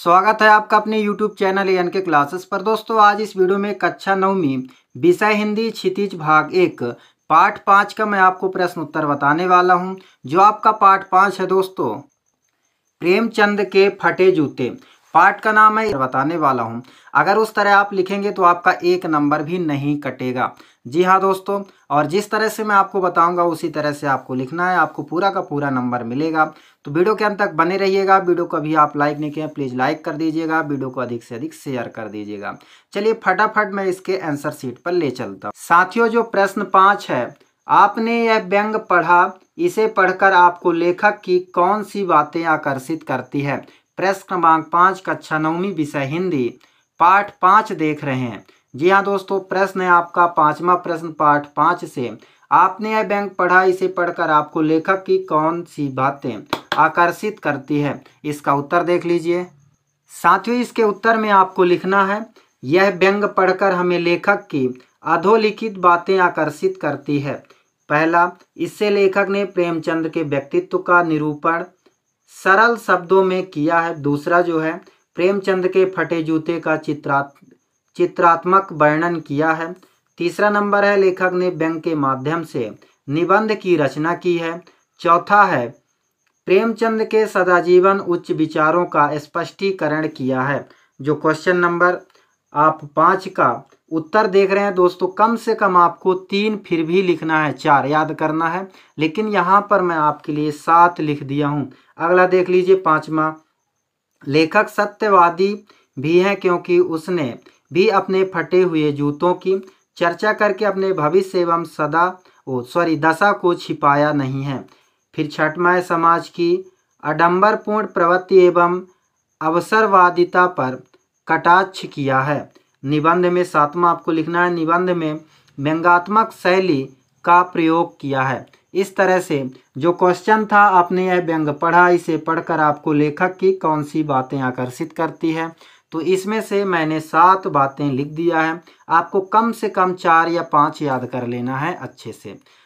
स्वागत है आपका अपने YouTube channel N K classes पर दोस्तों आज इस वीडियो में कक्षा अच्छा नवमी विषय हिंदी क्षितिज भाग एक पाठ पाँच का मैं आपको प्रश्न उत्तर बताने वाला हूं जो आपका पाठ पाँच है दोस्तों प्रेमचंद के फटे जूते पार्ट का नाम है बताने वाला हूँ अगर उस तरह आप लिखेंगे तो आपका एक नंबर भी नहीं कटेगा जी हाँ दोस्तों और जिस तरह से मैं आपको बताऊंगा उसी तरह से आपको लिखना है आपको पूरा का पूरा नंबर मिलेगा तो वीडियो के अंत तक बने रहिएगा वीडियो को भी आप लाइक नहीं किया प्लीज़ लाइक कर दीजिएगा वीडियो को अधिक से अधिक शेयर कर दीजिएगा चलिए फटाफट मैं इसके आंसर शीट पर ले चलता हूँ साथियों जो प्रश्न पाँच है आपने यह व्यंग पढ़ा इसे पढ़कर आपको लेखक की कौन सी बातें आकर्षित करती है प्रश्न क्रमांक पाँच कक्षा नवमी विषय हिंदी पाठ पाँच देख रहे हैं जी हाँ दोस्तों प्रश्न है आपका पाँचवा प्रश्न पाठ पाँच से आपने यह बैंक पढ़ा इसे पढ़कर आपको लेखक की कौन सी बातें आकर्षित करती है इसका उत्तर देख लीजिए साथियों इसके उत्तर में आपको लिखना है यह व्यंग पढ़कर हमें लेखक की अधोलिखित बातें आकर्षित करती है पहला इससे लेखक ने प्रेमचंद के व्यक्तित्व का निरूपण सरल शब्दों में किया है दूसरा जो है प्रेमचंद के फटे जूते का चित्रात चित्रात्मक वर्णन किया है तीसरा नंबर है लेखक ने व्यंग के माध्यम से निबंध की रचना की है चौथा है प्रेमचंद के सदाजीवन उच्च विचारों का स्पष्टीकरण किया है जो क्वेश्चन नंबर आप पाँच का उत्तर देख रहे हैं दोस्तों कम से कम आपको तीन फिर भी लिखना है चार याद करना है लेकिन यहाँ पर मैं आपके लिए सात लिख दिया हूँ अगला देख लीजिए पाँचवा लेखक सत्यवादी भी हैं क्योंकि उसने भी अपने फटे हुए जूतों की चर्चा करके अपने भविष्य एवं सदा ओ सॉरी दशा को छिपाया नहीं है फिर छठवा समाज की अडम्बरपूर्ण प्रवृत्ति एवं अवसरवादिता पर कटाक्ष किया है निबंध में सातवां आपको लिखना है निबंध में व्यंगात्मक शैली का प्रयोग किया है इस तरह से जो क्वेश्चन था आपने यह व्यंग पढ़ा इसे पढ़कर आपको लेखक की कौन सी बातें आकर्षित करती है तो इसमें से मैंने सात बातें लिख दिया है आपको कम से कम चार या पांच याद कर लेना है अच्छे से